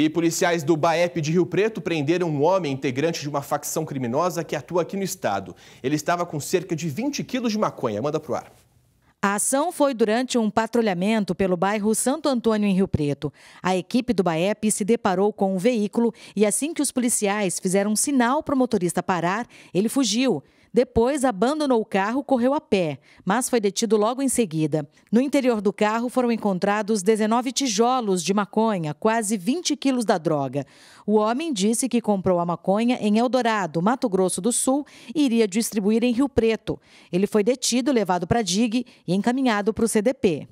E policiais do Baep de Rio Preto prenderam um homem integrante de uma facção criminosa que atua aqui no estado. Ele estava com cerca de 20 quilos de maconha. Manda pro ar. A ação foi durante um patrulhamento pelo bairro Santo Antônio, em Rio Preto. A equipe do BAEP se deparou com um veículo e, assim que os policiais fizeram um sinal para o motorista parar, ele fugiu. Depois, abandonou o carro, correu a pé, mas foi detido logo em seguida. No interior do carro foram encontrados 19 tijolos de maconha, quase 20 quilos da droga. O homem disse que comprou a maconha em Eldorado, Mato Grosso do Sul, e iria distribuir em Rio Preto. Ele foi detido, levado para a DIG e encaminhado para o CDP.